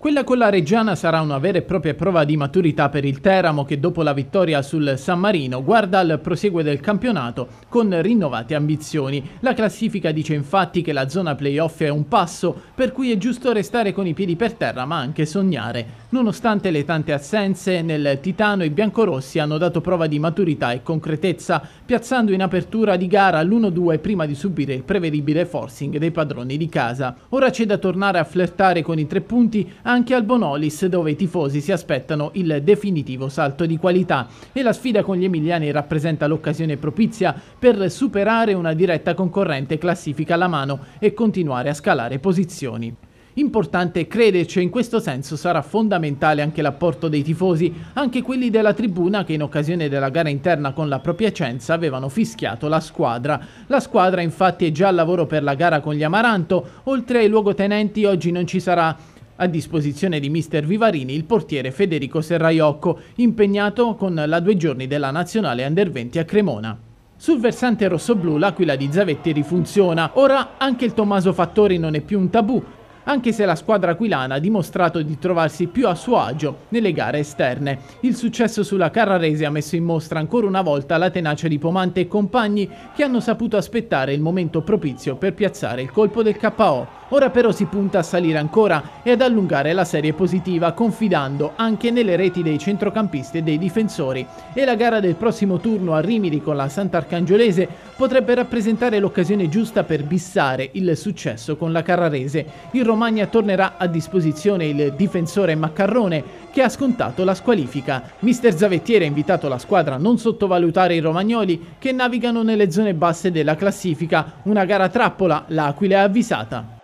Quella con la Reggiana sarà una vera e propria prova di maturità per il Teramo che dopo la vittoria sul San Marino guarda al prosegue del campionato con rinnovate ambizioni. La classifica dice infatti che la zona playoff è un passo per cui è giusto restare con i piedi per terra ma anche sognare. Nonostante le tante assenze nel Titano i biancorossi hanno dato prova di maturità e concretezza piazzando in apertura di gara l'1-2 prima di subire il prevedibile forcing dei padroni di casa. Ora c'è da tornare a flirtare con i tre punti anche al Bonolis dove i tifosi si aspettano il definitivo salto di qualità e la sfida con gli emiliani rappresenta l'occasione propizia per superare una diretta concorrente classifica alla mano e continuare a scalare posizioni. Importante crederci e in questo senso sarà fondamentale anche l'apporto dei tifosi, anche quelli della tribuna che in occasione della gara interna con la propria Cenza avevano fischiato la squadra. La squadra infatti è già al lavoro per la gara con gli Amaranto, oltre ai luogotenenti oggi non ci sarà a disposizione di mister Vivarini il portiere Federico Serraiocco, impegnato con la due giorni della Nazionale Under 20 a Cremona. Sul versante rossoblu l'aquila di Zavetti rifunziona, ora anche il Tommaso Fattori non è più un tabù, anche se la squadra aquilana ha dimostrato di trovarsi più a suo agio nelle gare esterne. Il successo sulla Carrarese ha messo in mostra ancora una volta la tenacia di Pomante e compagni che hanno saputo aspettare il momento propizio per piazzare il colpo del KO. Ora però si punta a salire ancora e ad allungare la serie positiva confidando anche nelle reti dei centrocampisti e dei difensori e la gara del prossimo turno a Rimini con la Sant'Arcangiolese potrebbe rappresentare l'occasione giusta per bissare il successo con la Carrarese. In Romagna tornerà a disposizione il difensore Maccarrone che ha scontato la squalifica. Mister Zavettiere ha invitato la squadra a non sottovalutare i romagnoli che navigano nelle zone basse della classifica, una gara trappola, l'Aquila è avvisata.